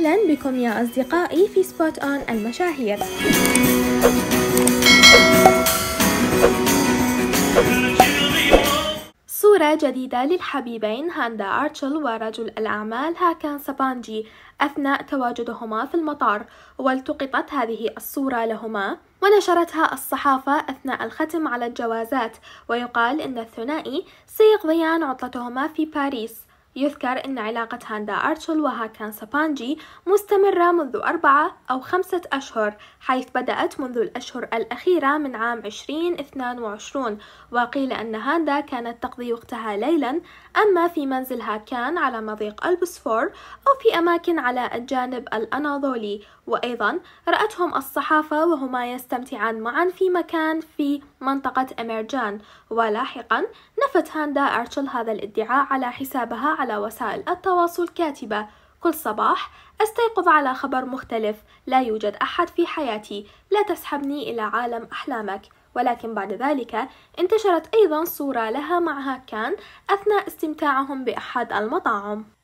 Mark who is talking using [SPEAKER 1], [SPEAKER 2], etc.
[SPEAKER 1] أهلا بكم يا أصدقائي في سبوت أون المشاهير صورة جديدة للحبيبين هاندا أرتشل ورجل الأعمال هاكان سابانجي أثناء تواجدهما في المطار والتقطت هذه الصورة لهما ونشرتها الصحافة أثناء الختم على الجوازات ويقال إن الثنائي سيقضيان عطلتهما في باريس يذكر أن علاقة هاندا أرتشل وهاكان سابانجي مستمرة منذ أربعة أو خمسة أشهر حيث بدأت منذ الأشهر الأخيرة من عام 2022 وقيل أن هاندا كانت تقضي وقتها ليلا أما في منزل هاكان على مضيق البوسفور أو في أماكن على الجانب الأناضولي وأيضا رأتهم الصحافة وهما يستمتعان معا في مكان في منطقة أميرجان ولاحقا نفت هاندا أرتشل هذا الادعاء على حسابها على وسائل التواصل كاتبة كل صباح أستيقظ على خبر مختلف لا يوجد أحد في حياتي لا تسحبني إلى عالم أحلامك ولكن بعد ذلك انتشرت أيضا صورة لها معها كان أثناء استمتاعهم بأحد المطاعم